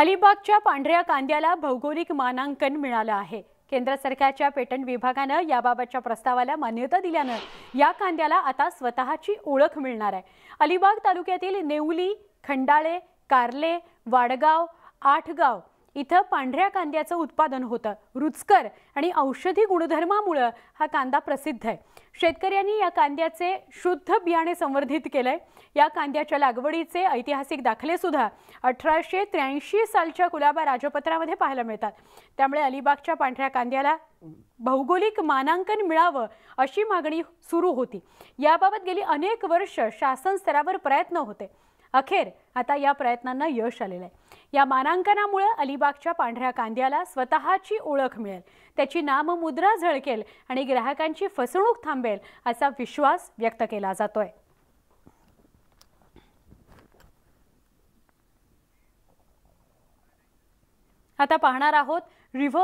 अलिबागच्या पांढऱ्या कांद्याला भौगोलिक मानांकन मिळालं आहे केंद्र सरकारच्या पेटंट विभागानं याबाबतच्या प्रस्तावाला मान्यता दिल्यानं या कांद्याला आता स्वतःची ओळख मिळणार आहे अलिबाग तालुक्यातील नेवली खंडाळे कारले वाडगाव आठगाव इथं पांढऱ्या कांद्याचं उत्पादन होतं रुचकर आणि औषधी गुणधर्मामुळं हा कांदा प्रसिद्ध आहे शेतकऱ्यांनी या कांद्याचे शुद्ध बियाणे संवर्धित केलंय या कांद्याच्या लागवडीचे ऐतिहासिक दाखलेसुद्धा अठराशे त्र्याऐंशी सालच्या कुलाबा राजपत्रामध्ये पाहायला मिळतात त्यामुळे अलिबागच्या पांढऱ्या कांद्याला भौगोलिक मानांकन मिळावं अशी मागणी सुरू होती याबाबत गेली अनेक वर्ष शासन स्तरावर प्रयत्न होते अखेर आता या प्रयत्नांना यश आलेलं आहे या मानांकनामुळे अलिबागच्या पांढऱ्या कांद्याला स्वतःची ओळख मिळेल त्याची मुद्रा झळकेल आणि ग्राहकांची फसवणूक थांबेल असा विश्वास व्यक्त केला जातोय आता पाहणार आहोत रिव्हर्स